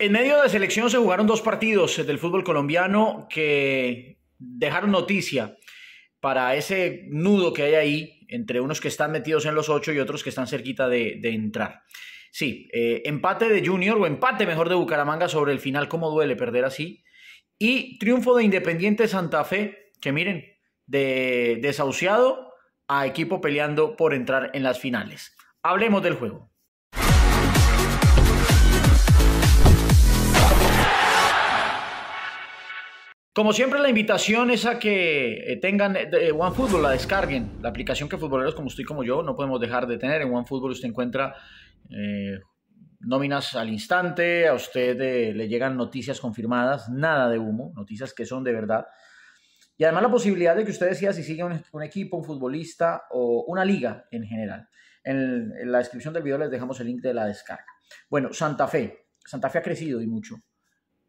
En medio de selección se jugaron dos partidos del fútbol colombiano que dejaron noticia para ese nudo que hay ahí entre unos que están metidos en los ocho y otros que están cerquita de, entrar. Sí, eh, empate de Junior o empate mejor de Bucaramanga sobre el final, cómo duele perder así. Y triunfo de Independiente Santa Fe, que miren, de desahuciado a equipo peleando por entrar en las finales. Hablemos del juego. Como siempre, la invitación es a que eh, tengan eh, eh, OneFootball, la descarguen, la aplicación que futboleros como usted y como yo no podemos dejar de tener. En OneFootball usted encuentra nóminas al instante, a usted le llegan noticias confirmadas, nada de humo, noticias que son de verdad. Y además la posibilidad de que usted decida si sigue un, equipo, un futbolista o una liga en general. en la descripción del video les dejamos el link de la descarga. Bueno, Santa Fe. Santa Fe ha crecido y mucho.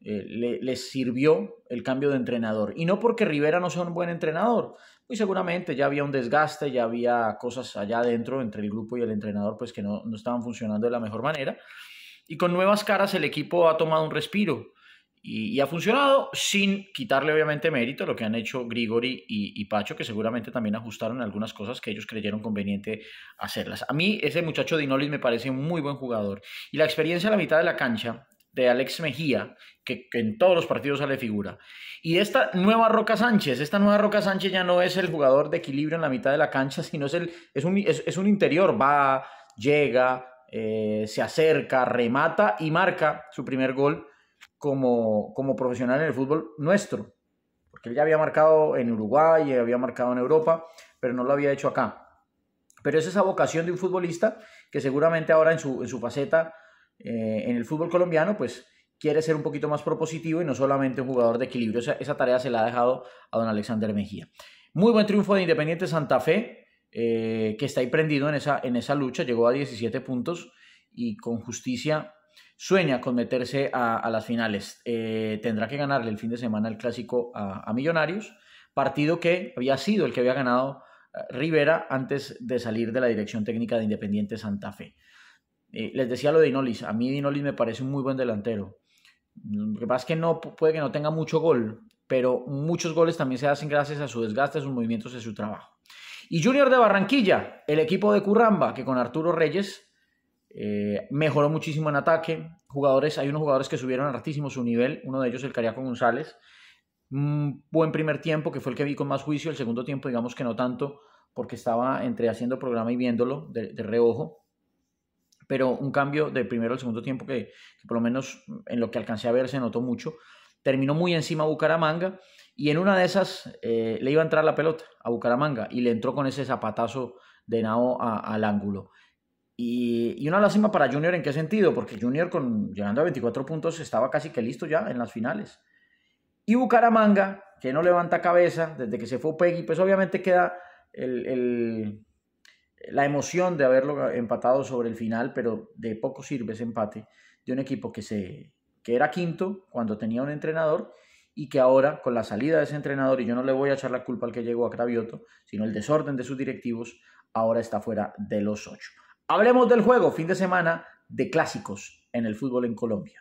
Eh, le, les sirvió el cambio de entrenador. Y no porque Rivera no sea un buen entrenador, muy seguramente ya había un desgaste, ya había cosas allá adentro entre el grupo y el entrenador pues que no, no estaban funcionando de la mejor manera. Y con nuevas caras el equipo ha tomado un respiro y, ha funcionado sin quitarle obviamente mérito lo que han hecho Grigori y, y, Pacho, que seguramente también ajustaron algunas cosas que ellos creyeron conveniente hacerlas. A mí ese muchacho Dinolis me parece un muy buen jugador y la experiencia a la mitad de la cancha de Alex Mejía, que, en todos los partidos sale figura. Y esta nueva Roca Sánchez, esta nueva Roca Sánchez ya no es el jugador de equilibrio en la mitad de la cancha, sino es, el, es, un, interior, va, llega, eh, se acerca, remata y marca su primer gol como, como profesional en el fútbol nuestro, porque él ya había marcado en Uruguay, había marcado en Europa, pero no lo había hecho acá. Pero es esa vocación de un futbolista que seguramente ahora en su, en su faceta eh, en el fútbol colombiano, pues quiere ser un poquito más propositivo y no solamente un jugador de equilibrio. esa tarea se la ha dejado a don Alexander Mejía. Muy buen triunfo de Independiente Santa Fe, eh, que está ahí prendido en esa, lucha, llegó a 17 puntos y con justicia sueña con meterse a, las finales. Eh, tendrá que ganarle el fin de semana el clásico a Millonarios, partido que había sido el que había ganado Rivera antes de salir de la dirección técnica de Independiente Santa Fe les decía lo de Inolis, a mí Dinolis me parece un muy buen delantero. Lo mm, que pasa es que no, puede que no tenga mucho gol, pero muchos goles también se hacen gracias a su desgaste, a sus movimientos y a su trabajo. Y Junior de Barranquilla, el equipo de Curramba, que con Arturo Reyes eh, mejoró muchísimo en ataque. Jugadores, hay unos jugadores que subieron ratísimo su nivel, uno de ellos el Cariaco González. Mm, buen primer tiempo, que fue el que vi con más juicio, el segundo tiempo digamos que no tanto, porque estaba entre haciendo programa y viéndolo de reojo pero un cambio de primero al segundo tiempo que, por lo menos en lo que alcancé a ver se notó mucho. Terminó muy encima Bucaramanga y en una de esas eh, le iba a entrar la pelota a Bucaramanga y le entró con ese zapatazo de Nao al ángulo. Y, y, una lástima para Junior en qué sentido, porque Junior con, llegando a 24 puntos estaba casi que listo ya en las finales. Y Bucaramanga, que no levanta cabeza desde que se fue Peggy, pues obviamente queda el la emoción de haberlo empatado sobre el final, pero de poco sirve ese empate de un equipo que, se, que era quinto cuando tenía un entrenador y que ahora con la salida de ese entrenador, y yo no le voy a echar la culpa al que llegó a Cravioto, sino el desorden de sus directivos, ahora está fuera de los ocho. Hablemos del juego, fin de semana de clásicos en el fútbol en Colombia.